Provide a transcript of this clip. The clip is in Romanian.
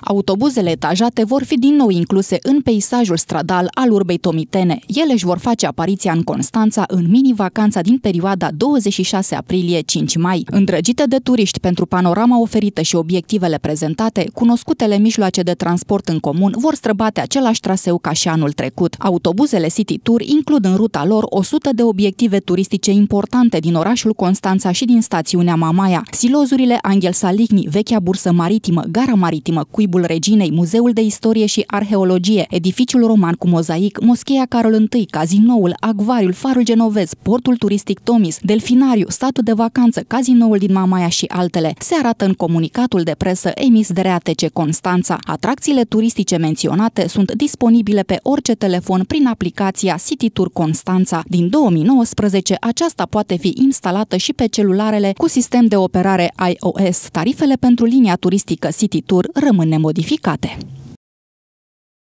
Autobuzele etajate vor fi din nou incluse în peisajul stradal al urbei tomitene. Ele își vor face apariția în Constanța în mini-vacanța din perioada 26 aprilie-5 mai. Îndrăgite de turiști pentru panorama oferită și obiectivele prezentate, cunoscutele mijloace de transport în comun vor străbate același traseu ca și anul trecut. Autobuzele City Tour includ în ruta lor 100 de obiective turistice importante din orașul Constanța și din stațiunea Mamaia, silozurile Angel Saligni, vechea bursă maritimă, gara maritimă, cu Colibul Reginei, Muzeul de Istorie și Arheologie, edificiul roman cu mozaic, Moscheea Carol I, Cazinoul, Acvariul, Farul Genovez, Portul Turistic Tomis, Delfinariu, Statul de Vacanță, Cazinoul din Mamaia și altele, se arată în comunicatul de presă emis de RATC Constanța. Atracțiile turistice menționate sunt disponibile pe orice telefon prin aplicația City Tour Constanța. Din 2019, aceasta poate fi instalată și pe celularele cu sistem de operare iOS. Tarifele pentru linia turistică City Tour rămân modificate.